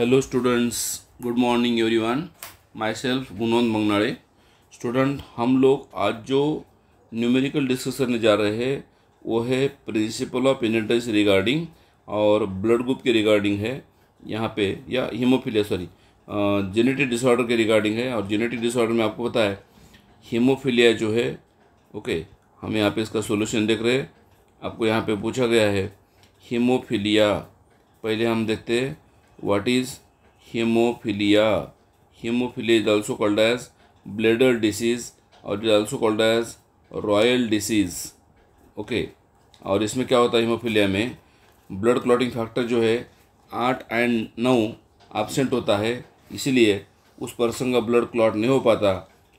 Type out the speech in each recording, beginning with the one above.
hello students good morning everyone myself Gunod Mangnade student हम लोग आज जो न्यूमेरिकल डिस्कस करने जा रहे हैं वो है प्रिंसिपल ऑफ इनेटस रिगार्डिंग और ब्लड ग्रुप के रिगार्डिंग है यहाँ पे या हीमोफीलिया सॉरी जेनेटिक डिसऑर्डर के रिगार्डिंग है और जेनेटिक डिसऑर्डर में आपको पता है हीमोफीलिया जो है ओके हम यहाँ पे इसका सोल्यूशन देख रहे हैं आपको यहाँ पर पूछा गया है हीमोफीलिया पहले हम देखते हैं what is hemophilia hemophilia is also called as bladder disease और is also called as royal disease okay और इसमें क्या होता है हीमोफीलिया में ब्लड क्लॉटिंग फैक्टर जो है आठ एंड नौ एबसेंट होता है इसीलिए उस पर्सन का ब्लड क्लॉट नहीं हो पाता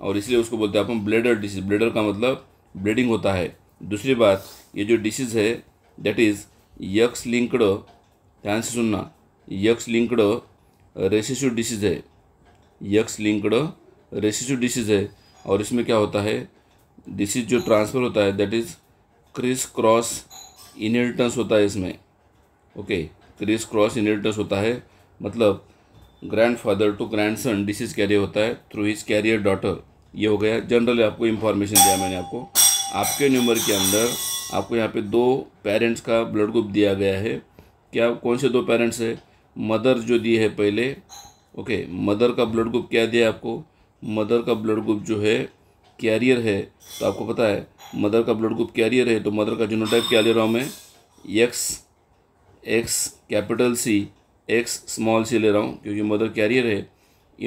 और इसलिए उसको बोलते हैं अपन ब्लेडर डिसीज ब्लेडर का मतलब ब्लीडिंग होता है दूसरी बात ये जो डिसीज़ है दैट इज़ यक्स लिंकड ध्यान से सुनना यक्स लिंकड रेसिसू डिसीज़ है यक्स लिंक्ड रेसिसू डिसीज़ है और इसमें क्या होता है डिसीज जो ट्रांसफ़र होता है that is criss cross inheritance होता है इसमें ओके क्रिस क्रॉस इनहेरिटेंस होता है मतलब grandfather to grandson disease carrier होता है थ्रू हिज कैरियर डॉटर ये हो गया जनरल आपको इन्फॉर्मेशन दिया मैंने आपको आपके न्यूमर के अंदर आपको यहाँ पे दो पेरेंट्स का ब्लड ग्रुप दिया गया है क्या कौन से दो पेरेंट्स है मदर जो दी है पहले ओके मदर का ब्लड ग्रुप क्या दिया आपको मदर का ब्लड ग्रुप जो है कैरियर है तो आपको पता है मदर का ब्लड ग्रुप कैरियर है तो मदर का टाइप क्या ले रहा हूँ मैं X X capital C X small C ले रहा हूँ क्योंकि मदर कैरियर है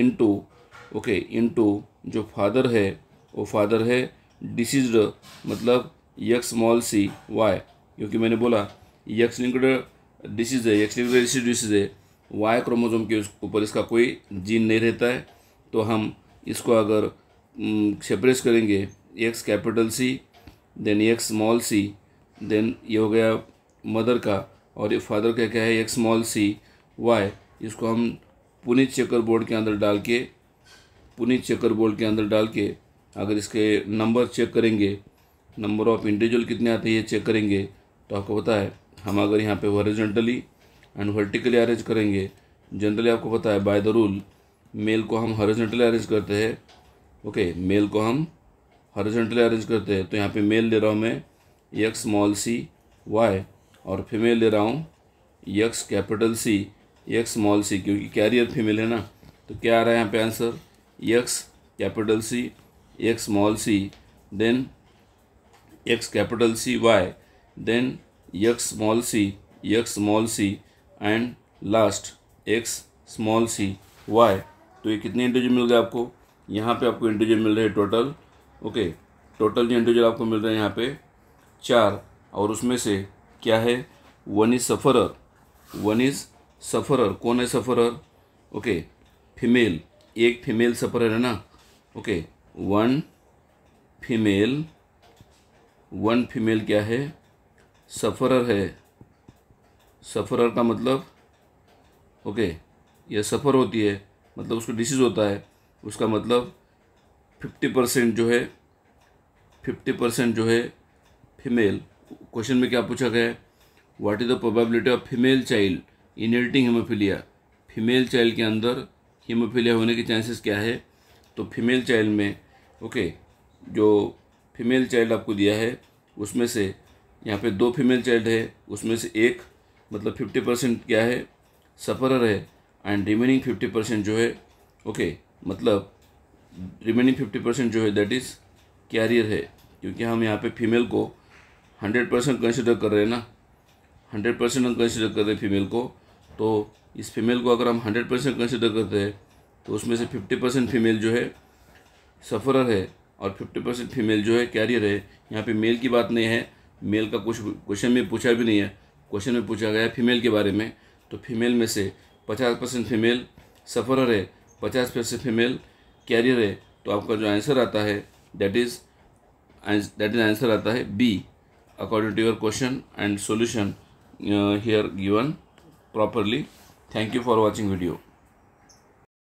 इनटू ओके इनटू जो फादर है वो फादर है डिसीज्ड मतलब यक स्मॉल सी वाई क्योंकि मैंने बोला यक्स लिंक्ड डिसीज है एक्सटीरियर रिसिड डिसीज है वाई क्रोमोजोम के ऊपर इसका कोई जीन नहीं रहता है तो हम इसको अगर सेपरेस करेंगे X capital C then X small सी देन ये हो गया मदर का और ये फादर का क्या है एक्स स्मॉल सी वाई इसको हम पुनित चेकर बोर्ड के अंदर डाल के पुनित चेकर बोर्ड के अंदर डाल के अगर इसके नंबर चेक करेंगे नंबर ऑफ इंडिविजुअल कितने आते हैं ये चेक करेंगे तो आपको पता है हम अगर यहाँ पे हॉरिजेंटली एंड वर्टिकली अरेंज करेंगे जनरली आपको पता है बाय द रूल मेल को हम हॉरिजेंटली अरेंज करते हैं ओके मेल को हम हॉरिजेंटली अरेंज करते हैं तो यहाँ पे मेल ले रहा हूँ मैं यक्स स्मॉल सी वाई और फीमेल ले रहा हूँ X capital C x small C क्योंकि कैरियर फीमेल है ना तो क्या आ रहा है यहाँ पे answer x capital C x small C then x capital C y then x small c x small c and last x small c y तो ये कितने इंटीजर मिल गए आपको यहाँ पे आपको इंटीजर मिल रहे हैं टोटल ओके टोटल जो इंटीजर आपको मिल रहे हैं यहाँ पे चार और उसमें से क्या है one is sufferer one is sufferer कौन है सफरर ओके फीमेल एक फीमेल सफरर है ना okay one female one female क्या है सफ़रर है सफ़रर का मतलब ओके यह सफ़र होती है मतलब उसको डिसीज़ होता है उसका मतलब फिफ्टी परसेंट जो है फिफ्टी परसेंट जो है फीमेल क्वेश्चन में क्या पूछा गया है what is the probability of female child inheriting haemophilia female child के अंदर हीमोफीलिया होने के चांसेस क्या है तो फीमेल चाइल्ड में ओके okay, जो फीमेल चाइल्ड आपको दिया है उसमें से यहाँ पे दो फीमेल चाइल्ड है उसमें से एक मतलब फिफ्टी परसेंट क्या है सफरर है एंड रिमेनिंग फिफ्टी परसेंट जो है ओके मतलब रिमेनिंग फिफ्टी परसेंट जो है दैट इज़ कैरियर है क्योंकि हम यहाँ पे फीमेल को हंड्रेड परसेंट कंसिडर कर रहे हैं ना हंड्रेड परसेंट हम कंसिडर कर रहे हैं फीमेल को तो इस फीमेल को अगर हम हंड्रेड परसेंट कंसिडर करते हैं तो उसमें से फिफ्टी परसेंट फीमेल जो है सफरर है और फिफ्टी परसेंट फीमेल जो है कैरियर है यहाँ पे मेल की बात नहीं है मेल का कुछ क्वेश्चन में पूछा भी नहीं है क्वेश्चन में पूछा गया फीमेल के बारे में तो फीमेल में से पचास परसेंट फीमेल सफरर है पचास परसेंट फीमेल कैरियर है तो आपका जो आंसर आता है that is that is answer आता है B according to your question and solution here given properly thank you for watching video